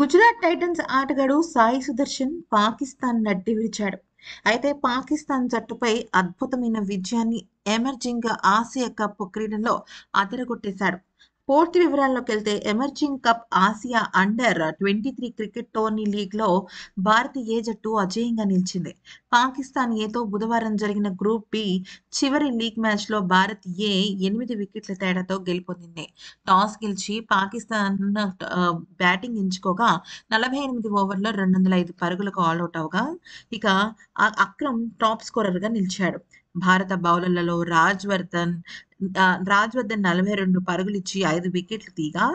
Gujarat Titans ఆటగాడు సాయి సుదర్శన్ పాకిస్తాన్ నడ్డి విడిచాడు అయితే పాకిస్తాన్ జట్టుపై అద్భుతమైన విజయాన్ని ఎమర్జింగ్ ఆసియా కప్ క్రీడల్లో అదరగొట్టేశాడు పూర్తి వివరాల్లోకి వెళ్తే emerging cup Asia under twenty three cricket tourney లీగ్లో భారత ఏ జట్టు అజేయంగా నిలిచింది పాకిస్తాన్ ఏతో బుధవారం జరిగిన గ్రూప్ బి చివరి లీగ్ మ్యాచ్లో భారత్ ఏ ఎనిమిది వికెట్ల తేడాతో గెలుపొందింది టాస్ గెలిచి పాకిస్తాన్ బ్యాటింగ్ uh, ఎంచుకోగా నలభై ఎనిమిది ఓవర్లో రెండు వందల ఐదు పరుగులకు ఆల్అవుట్ అవగా ఇక అక్రమ్ టాప్ స్కోరర్గా నిలిచాడు భారత బౌలర్లలో రాజ్వర్ధన్ రాజ్వర్ధన్ నలభై రెండు పరుగులు ఇచ్చి ఐదు వికెట్లు తీగా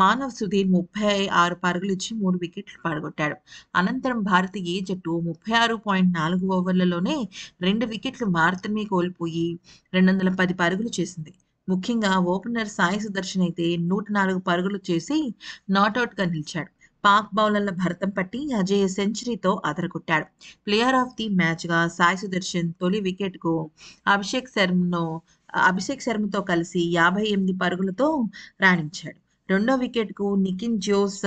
మానవ్ సుధీర్ ముప్పై ఆరు పరుగులు ఇచ్చి మూడు వికెట్లు పడగొట్టాడు అనంతరం భారత ఏ జట్టు ముప్పై ఆరు పాయింట్ నాలుగు ఓవర్లలోనే రెండు వికెట్లు మాత్రమే కోల్పోయి రెండు వందల పది పరుగులు చేసింది ముఖ్యంగా ఓపెనర్ సాయి సుదర్శన్ అయితే నూట నాలుగు పరుగులు చేసి నాట్అవుట్గా నిలిచాడు పాక్ బౌలర్ల భరతం పట్టి అజయ్ సెంచరీతో అదరగొట్టాడు ప్లేయర్ ఆఫ్ ది మ్యాచ్గా సాయి సుదర్శన్ తొలి వికెట్కు అభిషేక్ శర్మను అభిషేక్ శర్మతో కలిసి యాభై ఎనిమిది పరుగులతో రాణించాడు రెండో వికెట్కు నికిన్ జోస్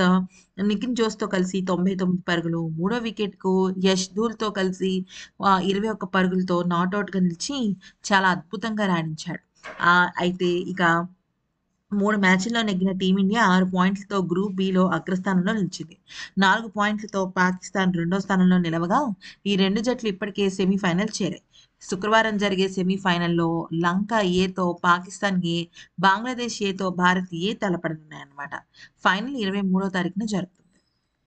నికిన్ జోస్తో కలిసి తొంభై తొమ్మిది పరుగులు మూడో వికెట్కు యష్ ధూల్తో కలిసి ఇరవై ఒక్క పరుగులతో నాట్అవుట్గా నిలిచి చాలా అద్భుతంగా రాణించాడు అయితే ఇక మూడు మ్యాచ్ల్లో నెగ్గిన టీమిండియా ఆరు పాయింట్లతో గ్రూప్ బిలో అగ్రస్థానంలో నిలిచింది నాలుగు పాయింట్లతో పాకిస్తాన్ రెండో స్థానంలో నిలవగా ఈ రెండు జట్లు ఇప్పటికే సెమీఫైనల్ చేరాయి శుక్రవారం జరిగే సెమీఫైనల్లో లంక ఏతో పాకిస్తాన్ ఏ బంగ్లాదేశ్ ఏతో భారత్ ఏ తలపడనున్నాయన్నమాట ఫైనల్ ఇరవై మూడో తారీఖున జరుగుతుంది